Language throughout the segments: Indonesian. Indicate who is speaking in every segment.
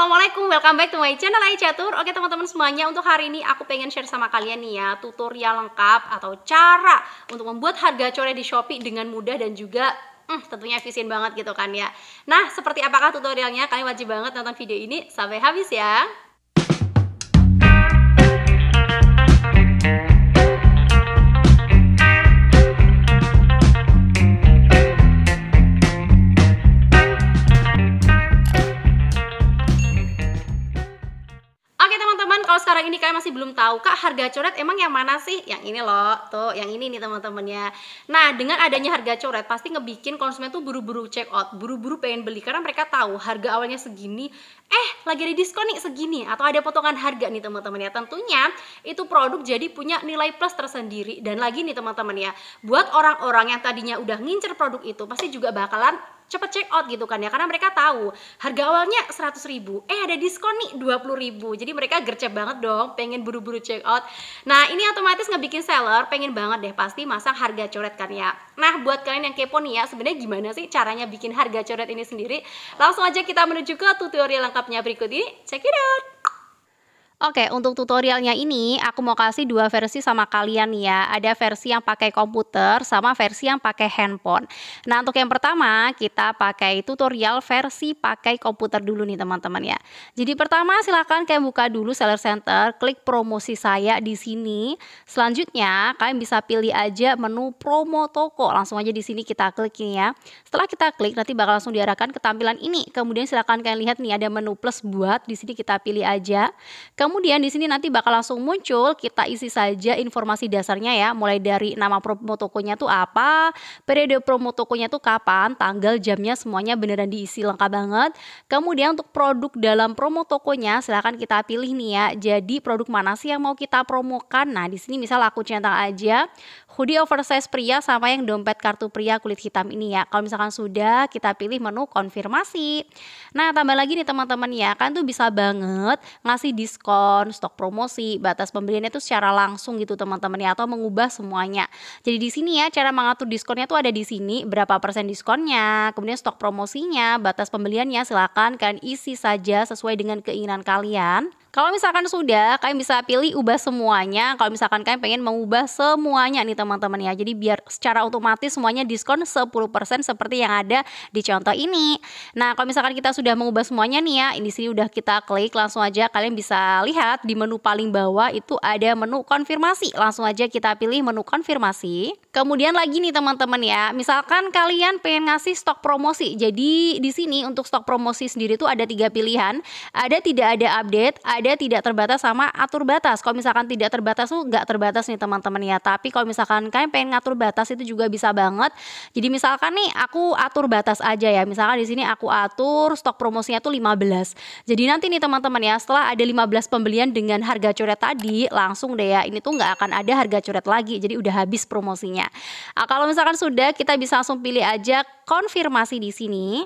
Speaker 1: Assalamualaikum, welcome back to my channel Catur. Oke teman-teman semuanya, untuk hari ini aku pengen share sama kalian nih ya Tutorial lengkap atau cara untuk membuat harga coret di Shopee dengan mudah dan juga hmm, tentunya efisien banget gitu kan ya Nah, seperti apakah tutorialnya? Kalian wajib banget nonton video ini sampai habis ya sekarang ini kalian masih belum tahu kak harga coret emang yang mana sih yang ini loh tuh yang ini nih teman-temannya nah dengan adanya harga coret pasti ngebikin konsumen tuh buru-buru check out buru-buru pengen beli karena mereka tahu harga awalnya segini eh lagi ada diskon nih segini atau ada potongan harga nih teman-teman ya tentunya itu produk jadi punya nilai plus tersendiri dan lagi nih teman-teman ya buat orang-orang yang tadinya udah ngincer produk itu pasti juga bakalan cepet check out gitu kan ya karena mereka tahu harga awalnya 100 ribu eh ada diskon nih 20 ribu jadi mereka gercep banget dong pengen buru-buru check out nah ini otomatis ngebikin seller pengen banget deh pasti masang harga coret kan ya nah buat kalian yang kepo nih ya sebenarnya gimana sih caranya bikin harga coret ini sendiri langsung aja kita menuju ke tutorial lengkapnya berikut ini check it out Oke, untuk tutorialnya ini aku mau kasih dua versi sama kalian ya. Ada versi yang pakai komputer sama versi yang pakai handphone. Nah, untuk yang pertama kita pakai tutorial versi pakai komputer dulu nih teman-teman ya. Jadi pertama silahkan kalian buka dulu Seller Center, klik promosi saya di sini. Selanjutnya kalian bisa pilih aja menu promo toko. Langsung aja di sini kita klik nih ya. Setelah kita klik nanti bakal langsung diarahkan ke tampilan ini. Kemudian silahkan kalian lihat nih ada menu plus buat di sini kita pilih aja. Kemudian Kemudian di sini nanti bakal langsung muncul, kita isi saja informasi dasarnya ya, mulai dari nama promo tokonya tuh apa, periode promo tokonya tuh kapan, tanggal, jamnya semuanya beneran diisi lengkap banget. Kemudian untuk produk dalam promo tokonya silahkan kita pilih nih ya. Jadi produk mana sih yang mau kita promokan? Nah, di sini misal aku centang aja hoodie oversize pria sama yang dompet kartu pria kulit hitam ini ya. Kalau misalkan sudah, kita pilih menu konfirmasi. Nah, tambah lagi nih teman-teman ya, kan tuh bisa banget ngasih diskon, stok promosi, batas pembeliannya tuh secara langsung gitu teman-teman ya atau mengubah semuanya. Jadi di sini ya cara mengatur diskonnya tuh ada di sini berapa persen diskonnya, kemudian stok promosinya, batas pembeliannya silahkan kalian isi saja sesuai dengan keinginan kalian. Kalau misalkan sudah, kalian bisa pilih ubah semuanya. Kalau misalkan kalian pengen mengubah semuanya nih teman-teman ya. Jadi biar secara otomatis semuanya diskon 10% seperti yang ada di contoh ini. Nah, kalau misalkan kita sudah mengubah semuanya nih ya, ini sini udah kita klik langsung aja kalian bisa lihat di menu paling bawah itu ada menu konfirmasi. Langsung aja kita pilih menu konfirmasi. Kemudian lagi nih teman-teman ya, misalkan kalian pengen ngasih stok promosi. Jadi di sini untuk stok promosi sendiri itu ada tiga pilihan. Ada tidak ada update, ada tidak terbatas sama atur batas. Kalau misalkan tidak terbatas tuh nggak terbatas nih teman-teman ya. Tapi kalau misalkan kalian pengen ngatur batas itu juga bisa banget. Jadi misalkan nih aku atur batas aja ya. Misalkan di sini aku atur stok promosinya tuh 15. Jadi nanti nih teman-teman ya setelah ada 15 pembelian dengan harga coret tadi langsung deh ya ini tuh nggak akan ada harga coret lagi. Jadi udah habis promosinya. Nah, kalau misalkan sudah kita bisa langsung pilih aja konfirmasi di sini.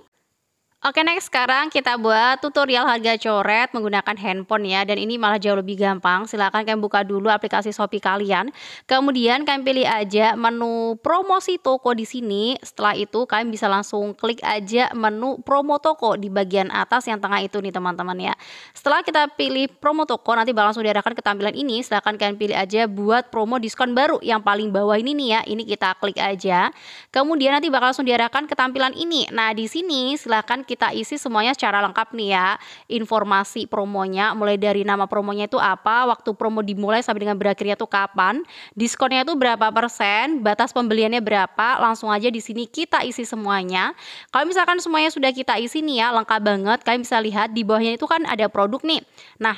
Speaker 1: Oke next sekarang kita buat tutorial harga coret menggunakan handphone ya dan ini malah jauh lebih gampang silahkan kalian buka dulu aplikasi Shopee kalian kemudian kalian pilih aja menu promosi toko di sini setelah itu kalian bisa langsung klik aja menu promo toko di bagian atas yang tengah itu nih teman-teman ya setelah kita pilih promo toko nanti bakal langsung diarahkan ke tampilan ini silahkan kalian pilih aja buat promo diskon baru yang paling bawah ini nih ya ini kita klik aja kemudian nanti bakal langsung diarahkan ke tampilan ini nah di sini silahkan kita kita isi semuanya secara lengkap nih ya. Informasi promonya mulai dari nama promonya itu apa, waktu promo dimulai sampai dengan berakhirnya itu kapan, diskonnya itu berapa persen, batas pembeliannya berapa, langsung aja di sini kita isi semuanya. Kalau misalkan semuanya sudah kita isi nih ya, lengkap banget. Kalian bisa lihat di bawahnya itu kan ada produk nih. Nah,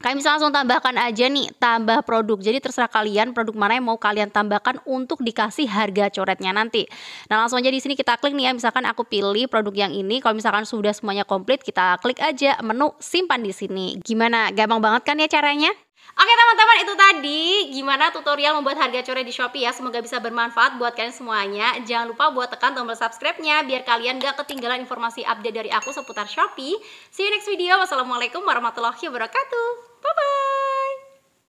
Speaker 1: Kalian bisa langsung tambahkan aja nih, tambah produk. Jadi terserah kalian produk mana yang mau kalian tambahkan untuk dikasih harga coretnya nanti. Nah langsung aja di sini kita klik nih ya, misalkan aku pilih produk yang ini. Kalau misalkan sudah semuanya komplit, kita klik aja menu simpan di sini. Gimana? Gampang banget kan ya caranya? Oke teman-teman itu tadi gimana tutorial membuat harga coret di Shopee ya Semoga bisa bermanfaat buat kalian semuanya Jangan lupa buat tekan tombol subscribe-nya Biar kalian gak ketinggalan informasi update dari aku seputar Shopee See you next video Wassalamualaikum warahmatullahi wabarakatuh Bye bye.